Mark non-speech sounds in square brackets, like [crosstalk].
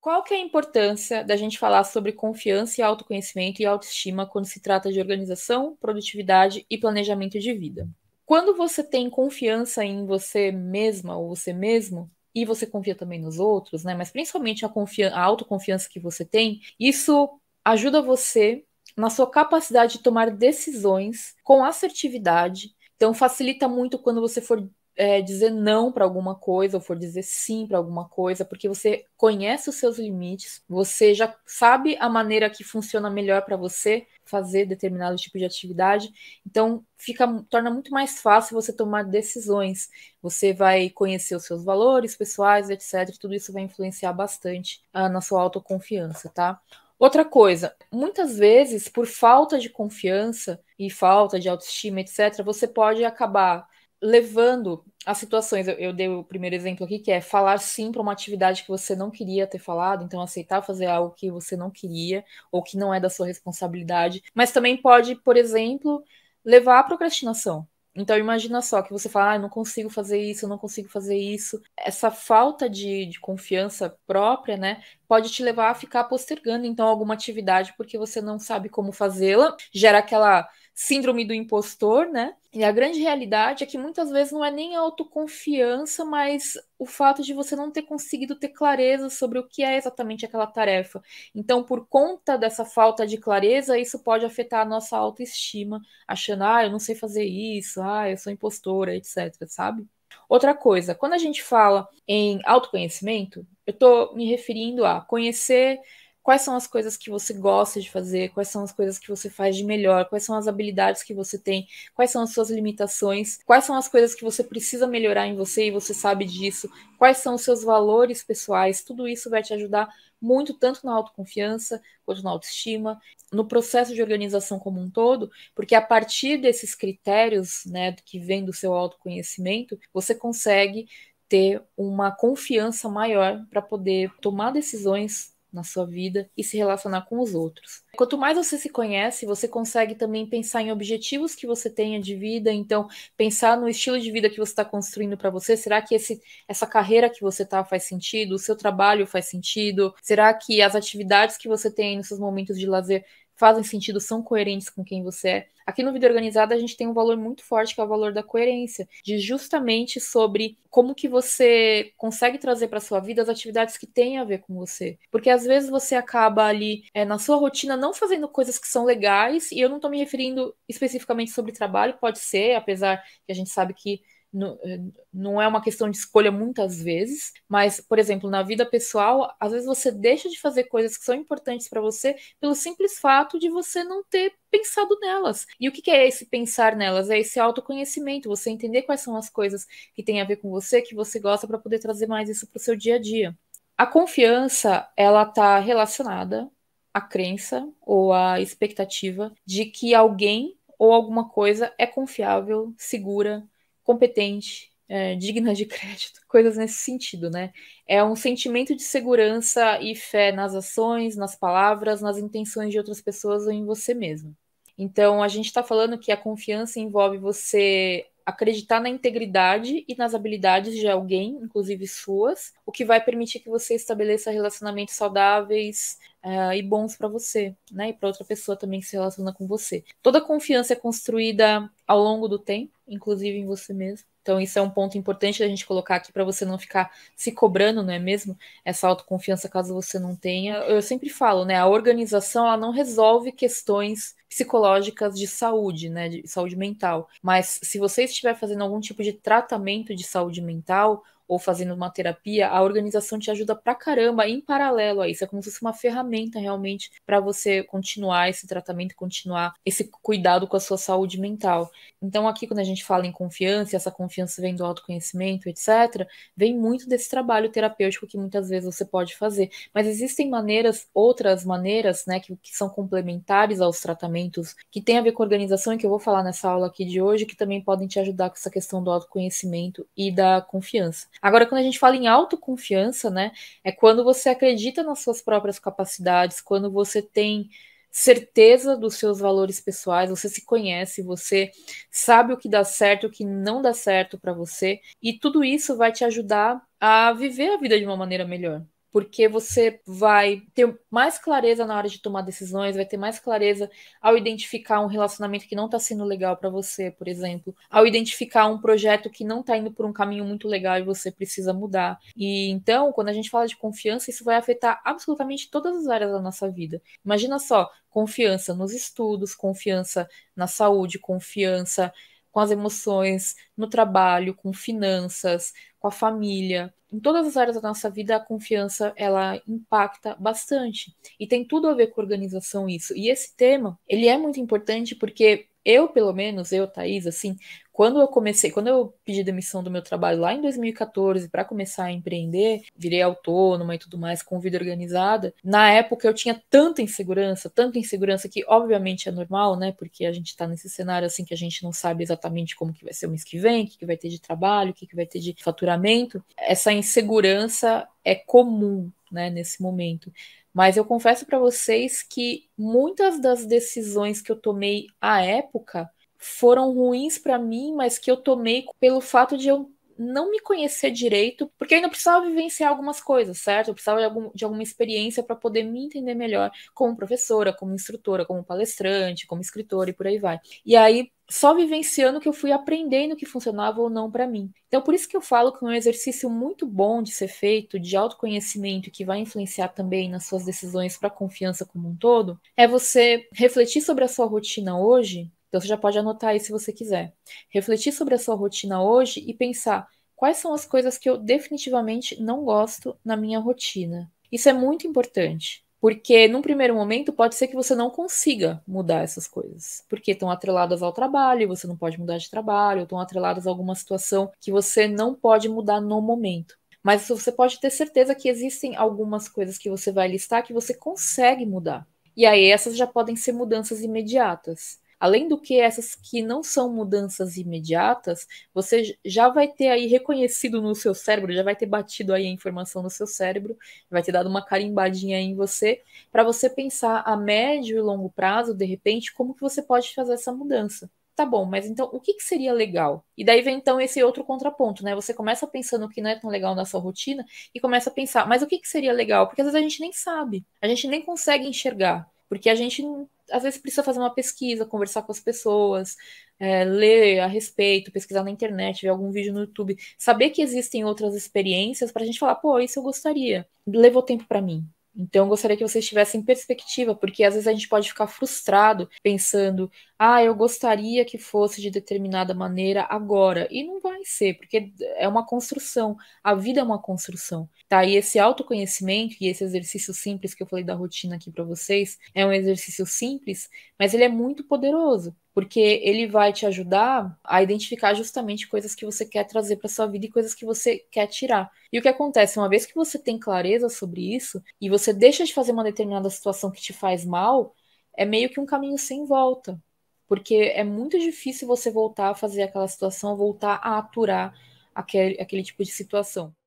Qual que é a importância da gente falar sobre confiança e autoconhecimento e autoestima quando se trata de organização, produtividade e planejamento de vida? Quando você tem confiança em você mesma ou você mesmo, e você confia também nos outros, né? Mas principalmente a, a autoconfiança que você tem, isso ajuda você na sua capacidade de tomar decisões com assertividade. Então facilita muito quando você for é, dizer não para alguma coisa ou for dizer sim para alguma coisa, porque você conhece os seus limites, você já sabe a maneira que funciona melhor para você fazer determinado tipo de atividade, então fica torna muito mais fácil você tomar decisões. Você vai conhecer os seus valores pessoais, etc. Tudo isso vai influenciar bastante ah, na sua autoconfiança, tá? Outra coisa, muitas vezes, por falta de confiança e falta de autoestima, etc., você pode acabar levando as situações, eu, eu, dei o primeiro exemplo aqui, que é falar sim para uma atividade que você não queria ter falado, então aceitar fazer algo que você não queria ou que não é da sua responsabilidade, mas também pode, por exemplo, levar à procrastinação. Então imagina só que você fala, ah, eu não consigo fazer isso, eu não consigo fazer isso. Essa falta de, de confiança própria, né, pode te levar a ficar postergando então alguma atividade porque você não sabe como fazê-la, gera aquela síndrome do impostor, né? E a grande realidade é que muitas vezes não é nem a autoconfiança, mas o fato de você não ter conseguido ter clareza sobre o que é exatamente aquela tarefa. Então, por conta dessa falta de clareza, isso pode afetar a nossa autoestima, achando, ah, eu não sei fazer isso, ah, eu sou impostora, etc, sabe? Outra coisa, quando a gente fala em autoconhecimento, eu estou me referindo a conhecer quais são as coisas que você gosta de fazer, quais são as coisas que você faz de melhor, quais são as habilidades que você tem, quais são as suas limitações, quais são as coisas que você precisa melhorar em você e você sabe disso, quais são os seus valores pessoais, tudo isso vai te ajudar muito tanto na autoconfiança quanto na autoestima, no processo de organização como um todo, porque a partir desses critérios, né, que vem do seu autoconhecimento, você consegue ter uma confiança maior para poder tomar decisões na sua vida e se relacionar com os outros. Quanto mais você se conhece, você consegue também pensar em objetivos que você tenha de vida, então pensar no estilo de vida que você está construindo para você. Será que esse, essa carreira que você está faz sentido? O seu trabalho faz sentido? Será que as atividades que você tem nos seus momentos de lazer fazem sentido, são coerentes com quem você é. Aqui no Vida Organizada a gente tem um valor muito forte que é o valor da coerência, de justamente sobre como que você consegue trazer para sua vida as atividades que têm a ver com você. Porque às vezes você acaba ali é, na sua rotina não fazendo coisas que são legais, e eu não estou me referindo especificamente sobre trabalho, pode ser, apesar que a gente sabe que eh, não é uma questão de escolha muitas vezes, mas, por exemplo, na vida pessoal, às vezes você deixa de fazer coisas que são importantes para você pelo simples fato de você não ter pensado nelas. E o que é esse pensar nelas? É esse autoconhecimento, você entender quais são as coisas que têm a ver com você, que você gosta, para poder trazer mais isso para o seu dia a dia. A confiança, ela está relacionada à crença ou à expectativa de que alguém ou alguma coisa é confiável, segura, competente, é, digna de [laughs] crédito, coisas nesse sentido, né? É um sentimento de segurança e fé nas ações, nas palavras, nas intenções de outras pessoas ou em você mesmo. Então, a gente está falando que a confiança envolve você acreditar na integridade e nas habilidades de alguém, inclusive suas, o que vai permitir que você estabeleça relacionamentos saudáveis uh, e bons para você, né? E para outra pessoa também que se relaciona com você. Toda confiança é construída ao longo do tempo inclusive em você mesmo. Então, isso é um ponto importante da gente colocar aqui para você não ficar se cobrando, não é mesmo? Essa autoconfiança, caso você não tenha. Eu sempre falo, né? A organização ela não resolve questões psicológicas de saúde, né? De saúde mental. Mas se você estiver fazendo algum tipo de tratamento de saúde mental, ou fazendo uma terapia, a organização te ajuda pra caramba em paralelo a isso. É como se fosse uma ferramenta realmente para você continuar esse tratamento, continuar esse cuidado com a sua saúde mental. Então, aqui, quando a gente fala em confiança, essa confiança vem do autoconhecimento, etc., vem muito desse trabalho terapêutico que muitas vezes você pode fazer. Mas existem maneiras, outras maneiras, né, que, que são complementares aos tratamentos que tem a ver com organização e que eu vou falar nessa aula aqui de hoje, que também podem te ajudar com essa questão do autoconhecimento e da confiança. Agora, quando a gente fala em autoconfiança, né, é quando você acredita nas suas próprias capacidades, quando você tem certeza dos seus valores pessoais, você se conhece, você sabe o que dá certo, o que não dá certo para você, e tudo isso vai te ajudar a viver a vida de uma maneira melhor porque você vai ter mais clareza na hora de tomar decisões, vai ter mais clareza ao identificar um relacionamento que não está sendo legal para você, por exemplo, ao identificar um projeto que não está indo por um caminho muito legal e você precisa mudar. E então, quando a gente fala de confiança, isso vai afetar absolutamente todas as áreas da nossa vida. Imagina só, confiança nos estudos, confiança na saúde, confiança com as emoções, no trabalho, com finanças, com a família. Em todas as áreas da nossa vida, a confiança ela impacta bastante e tem tudo a ver com organização isso. E esse tema, ele é muito importante porque eu, pelo menos, eu, Thaís, assim, quando eu comecei, quando eu pedi demissão do meu trabalho lá em 2014 para começar a empreender, virei autônoma e tudo mais, com vida organizada, na época eu tinha tanta insegurança, tanta insegurança que obviamente é normal, né? Porque a gente tá nesse cenário assim que a gente não sabe exatamente como que vai ser o mês que vem, o que, que vai ter de trabalho, o que, que vai ter de faturamento. Essa insegurança é comum né, nesse momento. Mas eu confesso para vocês que muitas das decisões que eu tomei à época foram ruins para mim, mas que eu tomei pelo fato de eu não me conhecer direito, porque ainda precisava vivenciar algumas coisas, certo? Eu precisava de, algum, de alguma experiência para poder me entender melhor como professora, como instrutora, como palestrante, como escritora e por aí vai. E aí, só vivenciando que eu fui aprendendo que funcionava ou não para mim. Então, por isso que eu falo que é um exercício muito bom de ser feito, de autoconhecimento, que vai influenciar também nas suas decisões para a confiança como um todo, é você refletir sobre a sua rotina hoje então você já pode anotar aí se você quiser. Refletir sobre a sua rotina hoje e pensar quais são as coisas que eu definitivamente não gosto na minha rotina. Isso é muito importante, porque num primeiro momento pode ser que você não consiga mudar essas coisas, porque estão atreladas ao trabalho, você não pode mudar de trabalho, estão atreladas a alguma situação que você não pode mudar no momento. Mas você pode ter certeza que existem algumas coisas que você vai listar que você consegue mudar. E aí essas já podem ser mudanças imediatas. Além do que essas que não são mudanças imediatas, você já vai ter aí reconhecido no seu cérebro, já vai ter batido aí a informação no seu cérebro, vai ter dado uma carimbadinha aí em você, para você pensar a médio e longo prazo, de repente, como que você pode fazer essa mudança. Tá bom, mas então o que, que seria legal? E daí vem então esse outro contraponto, né? Você começa pensando o que não é tão legal na sua rotina e começa a pensar, mas o que, que seria legal? Porque às vezes a gente nem sabe, a gente nem consegue enxergar. Porque a gente às vezes precisa fazer uma pesquisa, conversar com as pessoas, é, ler a respeito, pesquisar na internet, ver algum vídeo no YouTube, saber que existem outras experiências para a gente falar, pô, isso eu gostaria. Levou tempo para mim. Então, gostaria que vocês tivessem perspectiva, porque às vezes a gente pode ficar frustrado pensando, ah, eu gostaria que fosse de determinada maneira agora. E não vai ser, porque é uma construção. A vida é uma construção, tá? E esse autoconhecimento e esse exercício simples que eu falei da rotina aqui para vocês é um exercício simples, mas ele é muito poderoso porque ele vai te ajudar a identificar justamente coisas que você quer trazer para sua vida e coisas que você quer tirar. E o que acontece, uma vez que você tem clareza sobre isso e você deixa de fazer uma determinada situação que te faz mal, é meio que um caminho sem volta, porque é muito difícil você voltar a fazer aquela situação, voltar a aturar aquele, aquele tipo de situação.